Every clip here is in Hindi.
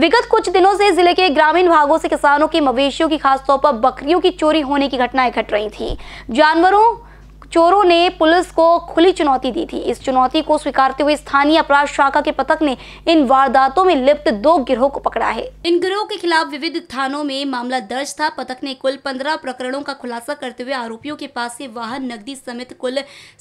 विगत कुछ दिनों से जिले के ग्रामीण भागों से किसानों की मवेशियों की खासतौर पर बकरियों की चोरी होने की घटनाएं घट रही थी जानवरों चोरों ने पुलिस को खुली चुनौती दी थी इस चुनौती को स्वीकारते हुए स्थानीय अपराध शाखा के पथक ने इन वारदातों में लिप्त दो गिरोह को पकड़ा है इन गिरोह के खिलाफ विविध थानों में मामला दर्ज था पथक ने कुल पंद्रह प्रकरणों का खुलासा करते हुए आरोपियों के पास से वाहन नकदी समेत कुल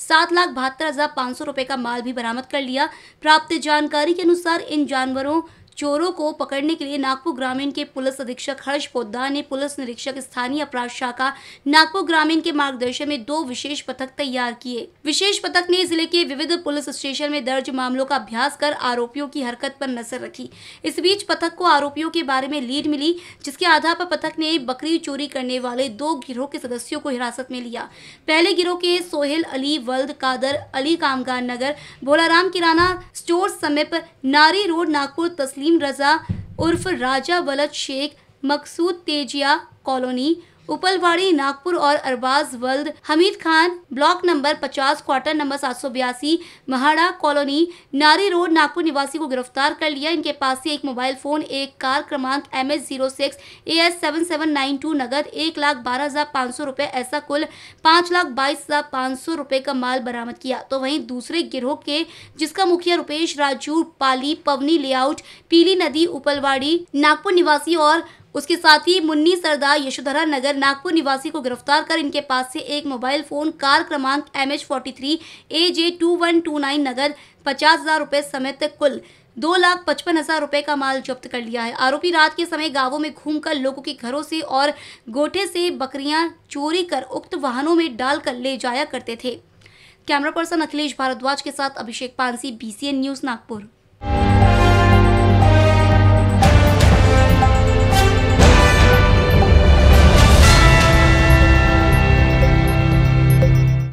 सात लाख बहत्तर हजार सौ का माल भी बरामद कर लिया प्राप्त जानकारी के अनुसार इन जानवरों चोरों को पकड़ने के लिए नागपुर ग्रामीण के पुलिस अधीक्षक हर्ष पोद्दार ने पुलिस निरीक्षक स्थानीय अपराध शाखा नागपुर ग्रामीण के मार्गदर्शन में दो विशेष पथक तैयार किए विशेष पथक ने जिले के विविध पुलिस स्टेशन में दर्ज मामलों का अभ्यास कर आरोपियों की हरकत पर नजर रखी इस बीच पथक को आरोपियों के बारे में लीड मिली जिसके आधार पर पथक ने बकरी चोरी करने वाले दो गिरोह के सदस्यों को हिरासत में लिया पहले गिरोह के सोहेल अली वल्द कादर अली कामगार नगर भोलाराम किराना स्टोर समीप नारी रोड नागपुर तस्लीम तस्लीम रज़ा उर्फ राजा वलद शेख मकसूद तेजिया कॉलोनी उपलवाड़ी नागपुर और अरबाज वल्द Hamid Khan block number 50 quarter number सात महाड़ा कॉलोनी नारी रोड नागपुर निवासी को गिरफ्तार कर लिया इनके पास से एक मोबाइल फोन एक कार क्रमांक M S zero six A S seven seven nine two नगद एक लाख बारह हजार पाँच सौ रुपए ऐसा कुल पाँच लाख बाईस हजार पाँच सौ रुपए का माल बरामद किया तो वही दूसरे गिरोह के जिसका मुखिया रूपेश राजू पाली पवनी लेआउट पीली नदी उपलवाड़ी नागपुर निवासी और उसके साथ ही मुन्नी सरदार यशोधरा नगर नागपुर निवासी को गिरफ्तार कर इनके पास से एक मोबाइल फ़ोन कार क्रमांक M H forty three A J two one two nine नगर पचास हज़ार रुपये समेत कुल दो लाख पचपन हजार रुपए का माल जब्त कर लिया है आरोपी रात के समय गांवों में घूमकर लोगों के घरों से और गोठे से बकरियां चोरी कर उक्त वाहनों में डालकर ले जाया करते थे कैमरा पर्सन अखिलेश भारद्वाज के साथ अभिषेक पानसी बीसीएन न्यूज नागपुर